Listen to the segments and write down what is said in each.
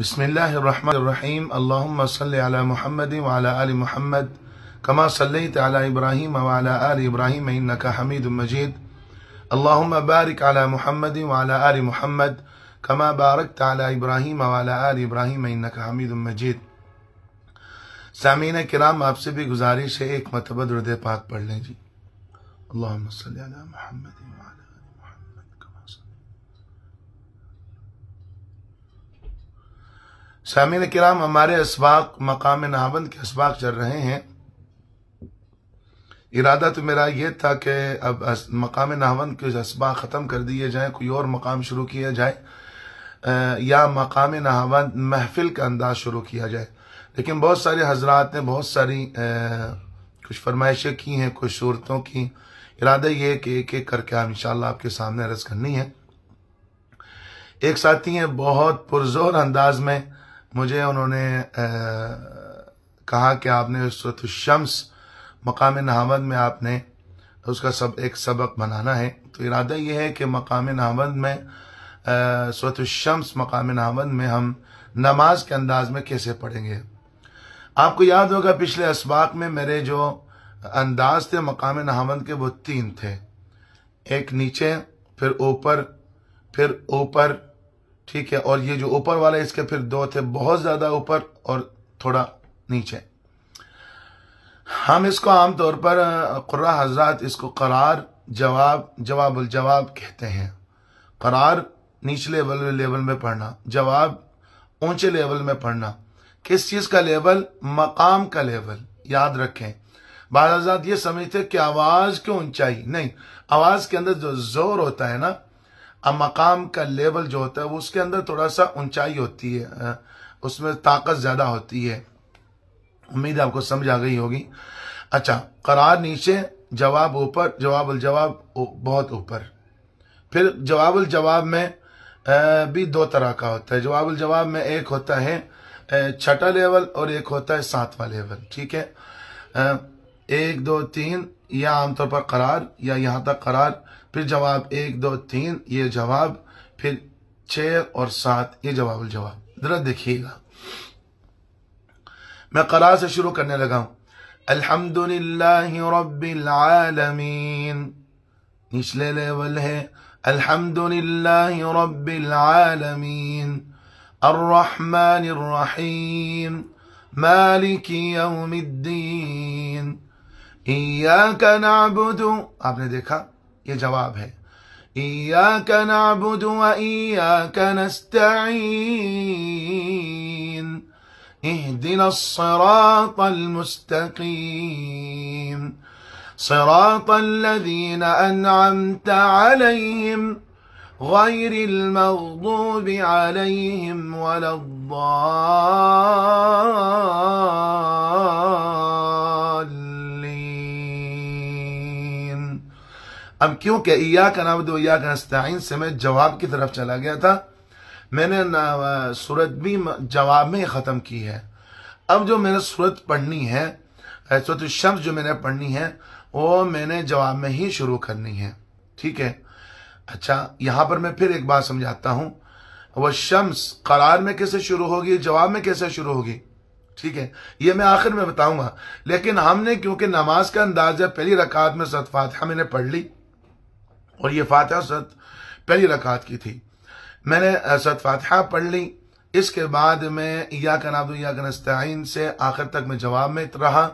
بسم اللہ الرحمن الرحیم اللہم صلی علی محمد وعلی آل محمد کما صلیت علی ابراہیم وعلی آل ابراہیم انکا حمید مجید اللہم بارک علی محمد وعلی آل محمد کما بارکت علی ابراہیم و آل ابراہیم انکا حمید مجید سامعین کرام آپ سے بھی گزارش ہے ایک متبدر پاک پڑھ لیں جی اللہم صلی علی محمد وعلی سامین کرام ہمارے اسباق مقام نہابند کے اسباق چل رہے ہیں ارادہ تو میرا یہ تھا کہ اب مقام نہاون کے اسباق ختم کر دیے جائیں کوئی اور مقام شروع کیا جائے یا مقام نہاون محفل کا انداز شروع کیا جائے لیکن بہت سارے حضرات نے بہت ساری کچھ فرمائشیں کی ہیں کچھ صورتوں کی ارادہ یہ کہ ایک ایک کر کے ہم انشاءاللہ آپ کے سامنے عرض کرنی ہے ایک ساتھی ہیں بہت پرزور انداز میں مجھے انہوں نے کہا کہ آپ نے صورت الشمس مقام نحمد میں آپ نے اس کا سب ایک سبق بنانا ہے تو ارادہ یہ ہے کہ مقام نحمد میں سوت الشمس مقام نحمد میں ہم نماز کے انداز میں کیسے پڑھیں گے آپ کو یاد ہوگا پچھلے اسباق میں میرے جو انداز تھے مقام نحمد کے وہ تین تھے ایک نیچے پھر اوپر پھر اوپر ٹھیک ہے اور یہ جو اوپر والا اس کے پھر دو تھے بہت زیادہ اوپر اور تھوڑا نیچے ہم اس کو عام طور پر قرآن حضرات اس کو قرار جواب جواب الجواب کہتے ہیں قرار نیچلے لیول میں پڑھنا جواب اونچے لیول میں پڑھنا کس چیز کا لیول مقام کا لیول یاد رکھیں بعض حضرات یہ سمجھتے کہ آواز کیوں اونچائی نہیں آواز کے اندر جو زور ہوتا ہے نا مقام کا لیول جو ہوتا ہے وہ اس کے اندر تھوڑا سا اونچائی ہوتی ہے اس میں طاقت زیادہ ہوتی ہے امید آپ کو سمجھ آ گئی ہوگی اچھا قرار نیچے جواب اوپر جواب الجواب بہت اوپر پھر جواب الجواب میں بھی دو طرح کا ہوتا ہے جواب الجواب میں ایک ہوتا ہے چھٹا لیول اور ایک ہوتا ہے ساتواں لیول ٹھیک ہے ایک دو تین یا عام طور پر قرار یا یہاں تک قرار پھر جواب ایک دو تین یہ جواب پھر چھر اور سات یہ جواب الجواب درد دیکھئے گا میں قرآن سے شروع کرنے لگا ہوں الحمدللہ رب العالمین نیچلے لیول ہے الحمدللہ رب العالمین الرحمن الرحیم مالک یوم الدین آپ نے دیکھا ये जवाब है إياك نعبد وإياك نستعين اهدنا الصراط المستقيم صراط الذين أنعمت عليهم غير المغضوب عليهم ولا الضالين اب کیوں کہ میں جواب کی طرف چلا گیا تھا میں نے سورت بھی جواب میں ختم کی ہے اب جو میں نے سورت پڑھنی ہے الشمس جو میں نے پڑھنی ہے وہ میں نے جواب میں ہی شروع کرنی ہے ٹھیک ہے اچھا یہاں پر میں پھر ایک بات سمجھاتا ہوں وہ شمس قرار میں کیسے شروع ہوگی جواب میں کیسے شروع ہوگی ٹھیک ہے یہ میں آخر میں بتاؤں گا لیکن ہم نے کیونکہ نماز کا اندازہ پہلی رکعت میں صدفات میں نے پڑھ لی اور یہ فاتحہ ست پہلی رکعت کی تھی میں نے ست فاتحہ پڑھ لی اس کے بعد میں یا سے آخر تک میں جواب میں رہا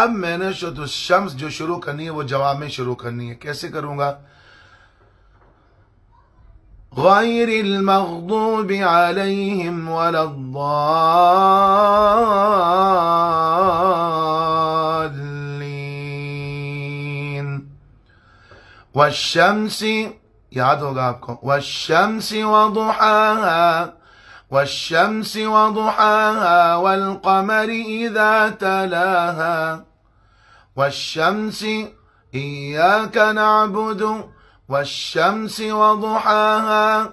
اب میں نے شد الشمس جو شروع کرنی ہے وہ جواب میں شروع کرنی ہے کیسے کروں گا غیر المغضوب علیہم ولا الضال والشمس يعد होगा والشمس وضحاها والشمس وضحاها والقمر إذا تلاها والشمس إياك نعبد والشمس وضحاها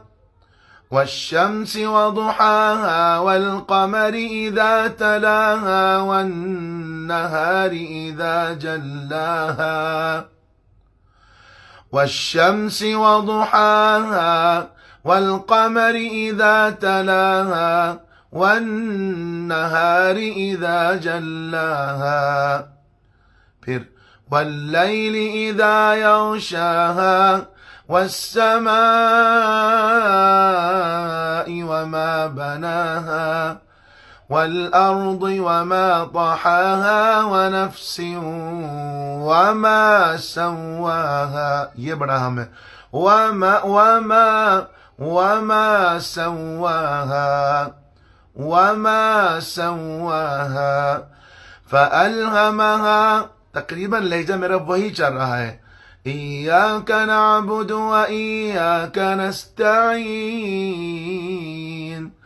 والشمس وضحاها والقمر إذا تلاها والنهار إذا جلاها والشمس وضحاها والقمر إذا تلاها والنهار إذا جلاها والليل إذا يغشاها والسماء وما بناها والأرض وما طحاها ونفس وما سواها ये وما وما وما سواها وما سواها فألهمها تقريبا लहजा मेरा वही चल إياك نعبد وإياك نستعين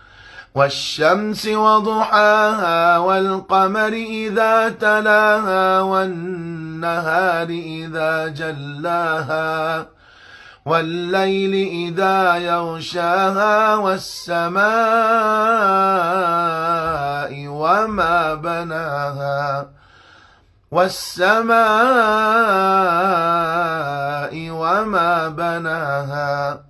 والشمس وضحاها والقمر إذا تلاها والنهار إذا جلاها والليل إذا يغشاها والسماء وما بناها والسماء وما بناها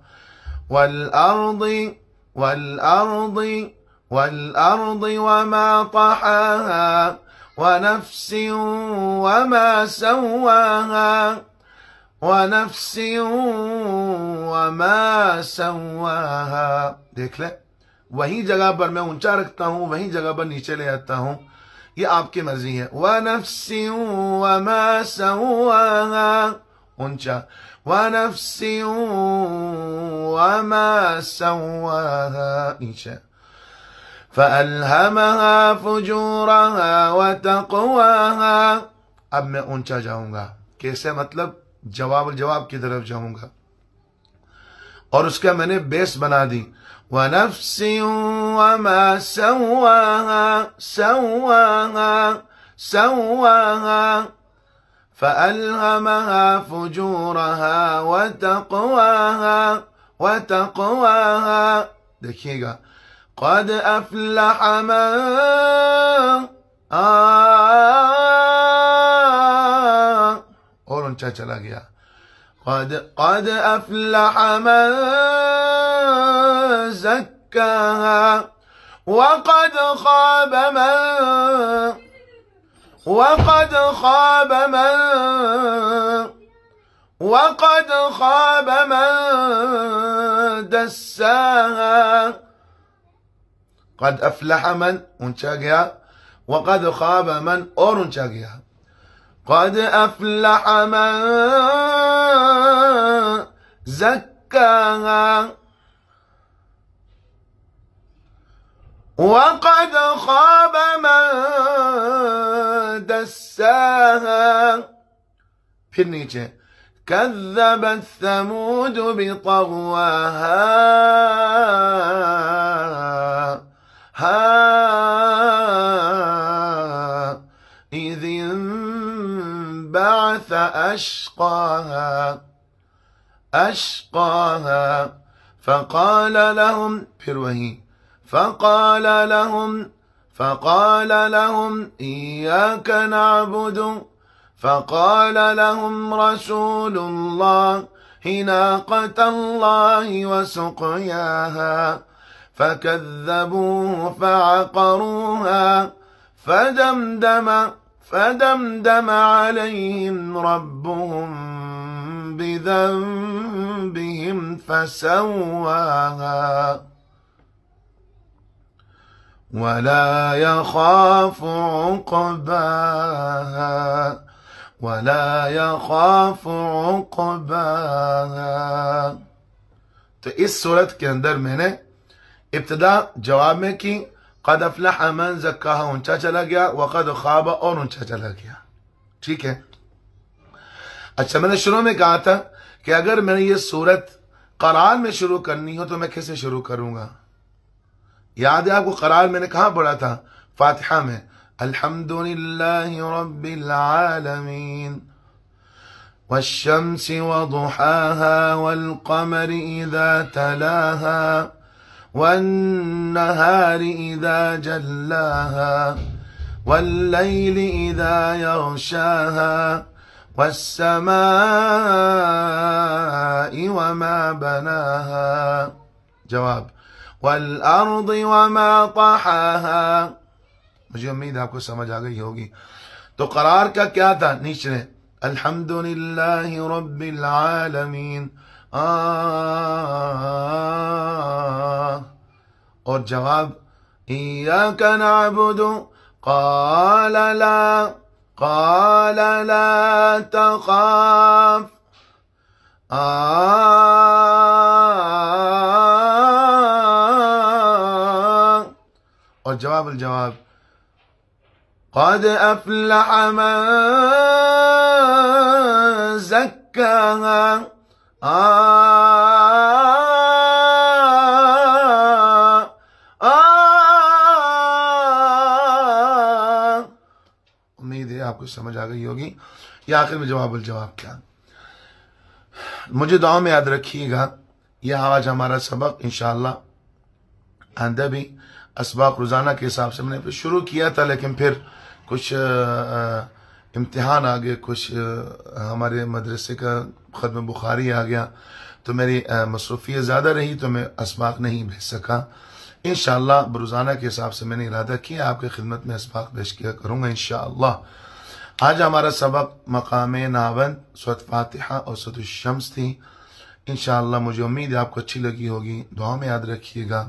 والأرض والأرض والأرض وما طحاها ونفس وما سواها ونفس وما سواها دیکھ لیں وہی جگہ پر میں انچا رکھتا ہوں وہی جگہ پر نیچے لے آتا ہوں یہ آپ मर्जी مرضی ہے وَنَفْسٍ وَمَا سَوَاهَا أنشا ونفس وما سواها إنشا فألهمها فجورها وتقواها اب میں اونچا جاؤں گا کیسے مطلب جواب الجواب کی طرف جاؤں گا اور اس کا میں نے بیس بنا دی ونفس وما سواها سواها سواها فألهمها فجورها وتقواها وتقواها دقيقة قد أفلح من آه قولوا يا قد قد أفلح من زكاها وقد خاب من وقد خاب من وقد خاب من دساها قد أفلح من اونچا وقد خاب من اور قد أفلح من زكاها وقد خاب من دساها في كذبت ثمود بطغواها ها إذ انبعث أشقاها أشقاها فقال لهم في الوهيم فقال لهم فقال لهم إياك نعبد فقال لهم رسول الله هناقة الله وسقياها فكذبوه فعقروها فدمدم فدمدم عليهم ربهم بذنبهم فسواها ولا يخاف عقباها ولا یخاف عقباها تو اس صورت کے اندر میں نے ابتدا جواب میں کی قد افلح من زکاہ اونچا چلا گیا وقد خواب اور اونچا چلا گیا ٹھیک ہے اچھا میں نے شروع میں کہا تھا کہ اگر میں نے یہ صورت قرآن میں شروع کرنی ہو تو میں کس سے شروع کروں گا قرار میں نے کہاں پڑھا تھا فاتحہ میں الحمدللہ رب العالمین والشمس وضحاها والقمر إذا تلاها والنهار إذا جلاها والليل إذا يغشاها والسماء وما بناها جواب والارض وما طحاها مجھے امید آپ کو سمجھ آگئی ہوگی تو قرار کا کیا تھا نیچنے الحمد لله رب العالمين آه اور جواب إياك نعبد قال لا قال لا تخاف آه جواب الجواب امید ہے آپ کو سمجھ آ گئی ہوگی یہ آخر میں جواب الجواب کیا مجھے دعاوں میں یاد رکھیے گا یہ آج ہمارا سبق انشاءاللہ آندہ بھی اسباق روزانہ کے حساب سے میں نے شروع کیا تھا لیکن پھر کچھ امتحان آ گئے کچھ ہمارے مدرسے کا ختم بخاری آ گیا تو میری مصروفیت زیادہ رہی تو میں اسباق نہیں بھیج سکا انشاءاللہ بروزانہ کے حساب سے میں نے ارادہ کیا آپ کی خدمت میں اسباق پیش کیا کروں گا انشاءاللہ آج ہمارا سبق مقام ناون سوت فاتحہ اور سوت الشمس تھی انشاءاللہ مجھے امید ہے آپ کو اچھی لگی ہوگی دعا میں یاد رکھیے گا